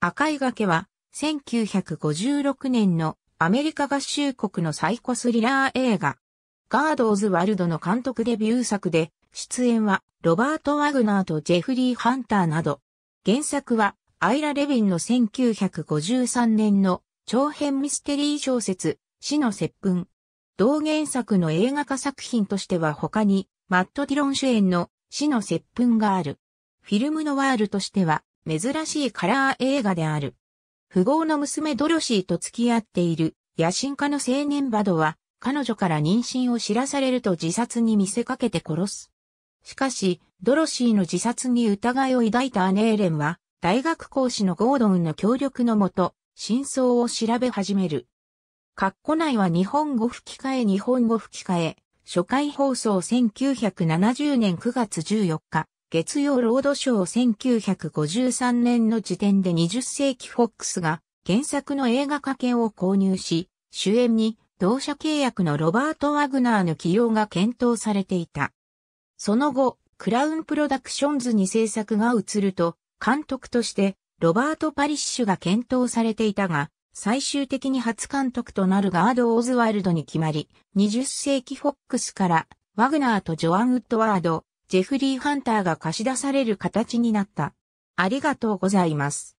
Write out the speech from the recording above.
赤い崖は、1956年のアメリカ合衆国のサイコスリラー映画。ガードーズ・ワルドの監督デビュー作で、出演はロバート・ワグナーとジェフリー・ハンターなど。原作はアイラ・レヴィンの1953年の長編ミステリー小説、死の接吻。同原作の映画化作品としては他に、マット・ディロン主演の死の接吻がある。フィルムノワールとしては、珍しいカラー映画である。富豪の娘ドロシーと付き合っている野心家の青年バドは、彼女から妊娠を知らされると自殺に見せかけて殺す。しかし、ドロシーの自殺に疑いを抱いたアネーレンは、大学講師のゴードンの協力のもと、真相を調べ始める。括弧内は日本語吹き替え日本語吹き替え、初回放送1970年9月14日。月曜ロードショー1953年の時点で20世紀フォックスが原作の映画化権を購入し、主演に同社契約のロバート・ワグナーの起用が検討されていた。その後、クラウンプロダクションズに制作が移ると、監督としてロバート・パリッシュが検討されていたが、最終的に初監督となるガード・オズワルドに決まり、20世紀フォックスからワグナーとジョアン・ウッドワード、ジェフリー・ハンターが貸し出される形になった。ありがとうございます。